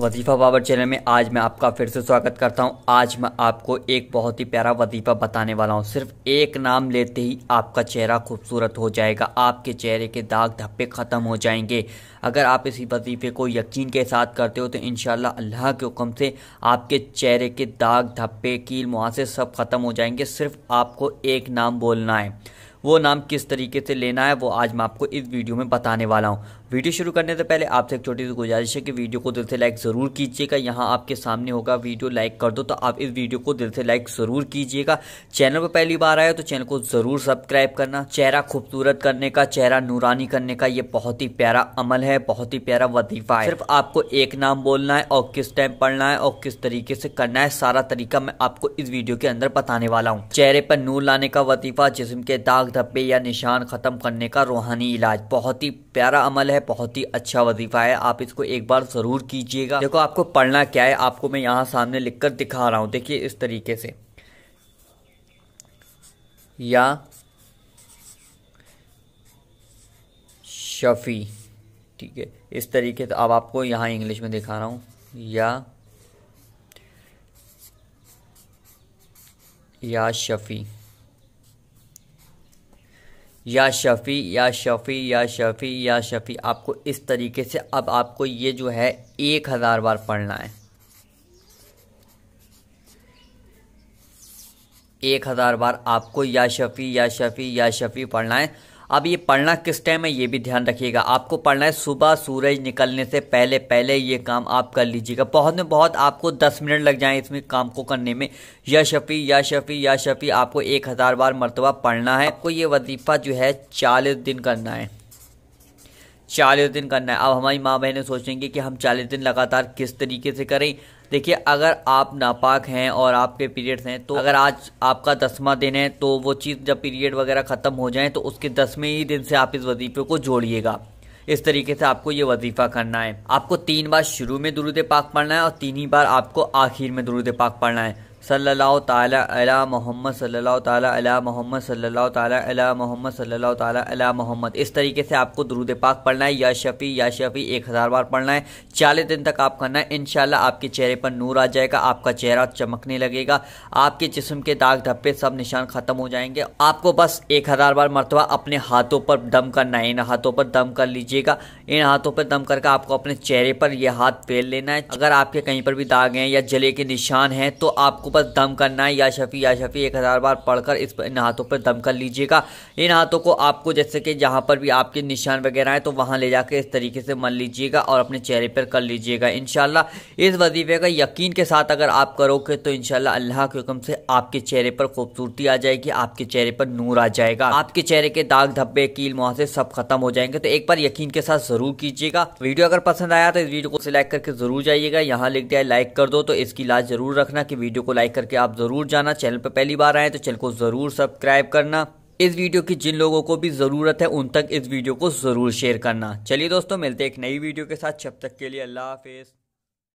वजीफ़ा बाबर चैनल में आज मैं आपका फिर से स्वागत करता हूं आज मैं आपको एक बहुत ही प्यारा वजीफ़ा बताने वाला हूं सिर्फ एक नाम लेते ही आपका चेहरा खूबसूरत हो जाएगा आपके चेहरे के दाग धब्बे ख़त्म हो जाएंगे अगर आप इसी वजीफ़े को यकीन के साथ करते हो तो इन अल्लाह के हुक्म से आपके चेहरे के दाग धब्बे कील मुहासे सब ख़त्म हो जाएंगे सिर्फ आपको एक नाम बोलना है वो नाम किस तरीके से लेना है वो आज मैं आपको इस वीडियो में बताने वाला हूँ वीडियो शुरू करने से पहले आपसे एक छोटी सी गुजारिश है कि वीडियो को दिल से लाइक ज़रूर कीजिएगा यहाँ आपके सामने होगा वीडियो लाइक कर दो तो आप इस वीडियो को दिल से लाइक ज़रूर कीजिएगा चैनल पर पहली बार आए तो चैनल को ज़रूर सब्सक्राइब करना चेहरा खूबसूरत करने का चेहरा नूरानी करने का ये बहुत ही प्यारा अमल है बहुत ही प्यारा वजीफ़ा है सिर्फ आपको एक नाम बोलना है और किस टाइम पढ़ना है और किस तरीके से करना है सारा तरीका मैं आपको इस वीडियो के अंदर बताने वाला हूँ चेहरे पर नूर लाने का वतीफा जिसम के दाग धब्बे या निशान ख़त्म करने का रूहानी इलाज बहुत ही प्यारा अमल है बहुत ही अच्छा वजीफ़ा है आप इसको एक बार ज़रूर कीजिएगा देखो आपको पढ़ना क्या है आपको मैं यहाँ सामने लिख कर दिखा रहा हूँ देखिए इस तरीके से या शफ़ी ठीक है इस तरीके से अब आपको यहाँ इंग्लिश में दिखा रहा हूँ या या शफ़ी या शफ़ी या शफ़ी या शफ़ी या शफ़ी आपको इस तरीके से अब आपको ये जो है एक हज़ार बार पढ़ना है एक हज़ार बार आपको या शफ़ी या शफ़ी या शफ़ी पढ़ना है अब ये पढ़ना किस टाइम है ये भी ध्यान रखिएगा आपको पढ़ना है सुबह सूरज निकलने से पहले पहले ये काम आप कर लीजिएगा बहुत में बहुत आपको दस मिनट लग जाए इसमें काम को करने में या शफ़ी या शफ़ी या शफ़ी आपको एक हज़ार बार मरतबा पढ़ना है आपको ये वजीफ़ा जो है चालीस दिन करना है चालीस दिन करना है अब हमारी माँ बहनें सोचेंगी कि हम चालीस दिन लगातार किस तरीके से करें देखिए अगर आप नापाक हैं और आपके पीरियड्स हैं तो अगर आज आपका दसवा दिन है तो वो चीज़ जब पीरियड वगैरह ख़त्म हो जाए तो उसके दसवें ही दिन से आप इस वजीफे को जोड़िएगा इस तरीके से आपको ये वजीफा करना है आपको तीन बार शुरू में दुरुद पाक पढ़ना है और तीन ही बार आपको आखिर में दुरुद पाक पढ़ना है सल्लल्लाहु ताला अला मोहम्मद सल्लल्लाहु ताला अला मोहम्मद सल्लल्लाहु ताला अला मोहम्मद सल्लल्लाहु ताला अला मोहम्मद इस तरीके से आपको दरूद पाक पढ़ना है या शफ़ी या शफ़ी एक हज़ार बार पढ़ना है चालीस दिन तक आप करना है इन आपके चेहरे पर नूर आ जाएगा आपका चेहरा चमकने लगेगा आपके जिसम के दाग धब्बे सब निशान ख़त्म हो जाएंगे आपको बस एक हज़ार बार मरतबा अपने हाथों पर दम करना है इन हाथों पर दम कर लीजिएगा इन हाथों पर दम करके आपको अपने चेहरे पर यह हाथ फेर लेना है अगर आपके कहीं पर भी दाग हैं या जले के निशान हैं तो आपको आपको बस दम करना है या शफ़ी या शफ़ी एक हज़ार बार पढ़कर इस इन हाथों पर दम कर लीजिएगा इन हाथों को आपको जैसे कि जहाँ पर भी आपके निशान वगैरह हैं तो वहाँ ले जाकर इस तरीके से मल लीजिएगा और अपने चेहरे पर कर लीजिएगा इन इस वजीफे का यकीन के साथ अगर आप करोगे तो इन अल्लाह के हुक्म से आपके चेहरे पर खूबसूरती आ जाएगी आपके चेहरे पर नूर आ जाएगा आपके चेहरे के दाग धब्बे कील मुहासे सब खत्म हो जाएंगे तो एक बार यकीन के साथ जरूर कीजिएगा वीडियो अगर पसंद आया तो इस वीडियो को सिलेक्ट करके जरूर जाइएगा यहाँ लिख दिया लाइक कर दो तो इसकी लाज जरूर रखना कि वीडियो को लाइक करके आप ज़रूर जाना चैनल पर पहली बार आए तो चैनल को ज़रूर सब्सक्राइब करना इस वीडियो की जिन लोगों को भी ज़रूरत है उन तक इस वीडियो को ज़रूर शेयर करना चलिए दोस्तों मिलते हैं एक नई वीडियो के साथ जब तक के लिए अल्लाह हाफिज़